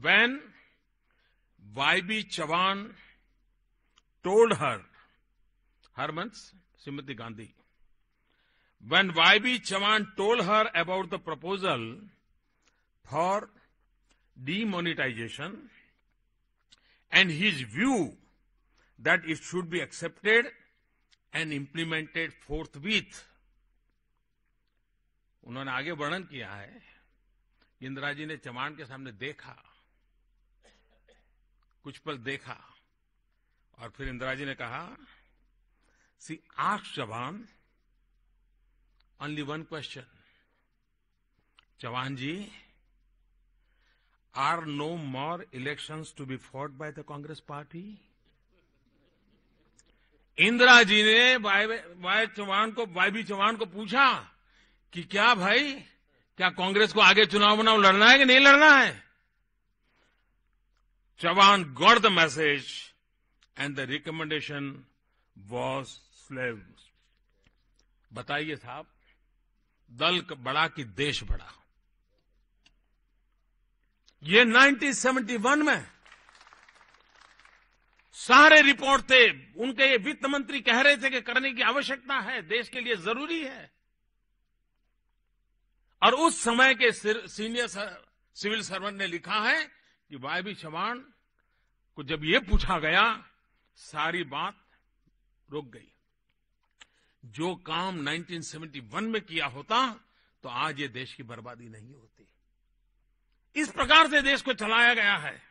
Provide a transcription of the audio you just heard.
when YB Chavan told her, Harmans means Gandhi, when YB Chavan told her about the proposal for demonetization and his view that it should be accepted and implemented forthwith, उन्होंने आगे वर्णन किया है इंदिरा जी ने चमान के सामने देखा कुछ पल देखा और फिर इंदिरा जी ने कहा सी आख जवान only one question Chauhan ji are no more elections to be fought by the Congress party Indira ji ने वाय चौहान को वाई बी चौहान को पूछा कि क्या भाई क्या कांग्रेस को आगे चुनाव उनाव लड़ना है कि नहीं लड़ना है Chavan got the message and the recommendation was slave बताइए साहब दल बड़ा कि देश बड़ा ये 1971 में सारे रिपोर्ट थे उनके ये वित्त मंत्री कह रहे थे कि करने की आवश्यकता है देश के लिए जरूरी है और उस समय के सीनियर सिविल सर्वेंट ने लिखा है कि वाई बी चौहान को जब ये पूछा गया सारी बात रुक गई जो काम 1971 में किया होता तो आज ये देश की बर्बादी नहीं होती इस प्रकार से देश को चलाया गया है